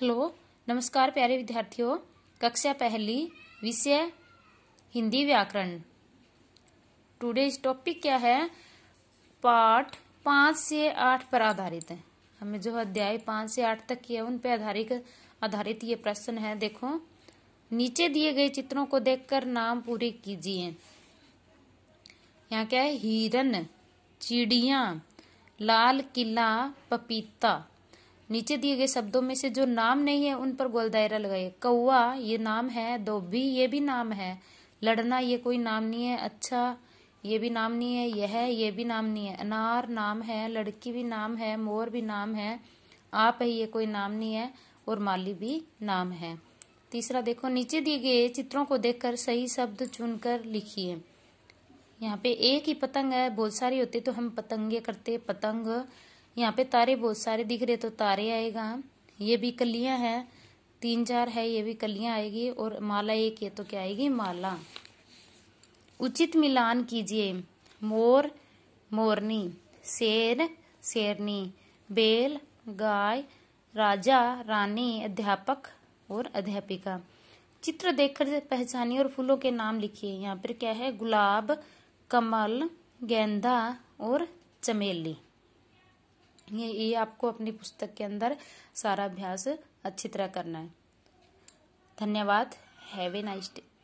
hello नमस्कार प्यारे विद्यार्थियों कक्षा पहली विषय हिंदी व्याकरण टुडेज टॉपिक क्या है पाठ पांच से आठ पर आधारित है हमें जो अध्याय पांच से आठ तक किया उन पर आधारित आधारित ये प्रश्न है देखो नीचे दिए गए चित्रों को देखकर नाम पूरे कीजिए यहाँ क्या है हिरन चिड़िया लाल किला पपीता नीचे दिए गए शब्दों में से जो नाम नहीं है उन पर गोल दायरा लगाइए कौआ ये नाम है धोबी ये भी नाम है लड़ना ये कोई नाम नहीं है अच्छा ये भी नाम नहीं है यह ये भी नाम नहीं है अनार नाम है लड़की भी नाम है मोर भी नाम है आप है ये कोई नाम नहीं है और माली भी नाम है तीसरा देखो नीचे दिए गए चित्रों को देखकर सही शब्द चुनकर लिखिए यहाँ पे एक ही पतंग है बहुत सारी होती तो हम पतंगे करते पतंग यहाँ पे तारे बहुत सारे दिख रहे तो तारे आएगा ये भी कलियां हैं तीन चार है ये भी कलियां आएगी और माला एक ये तो क्या आएगी माला उचित मिलान कीजिए मोर मोरनी शेर शेरनी बेल गाय राजा रानी अध्यापक और अध्यापिका चित्र देखकर पहचानिए और फूलों के नाम लिखिए यहाँ पर क्या है गुलाब कमल गेंदा और चमेली ये ये आपको अपनी पुस्तक के अंदर सारा अभ्यास अच्छी तरह करना है धन्यवाद हैव ए नाइस्ट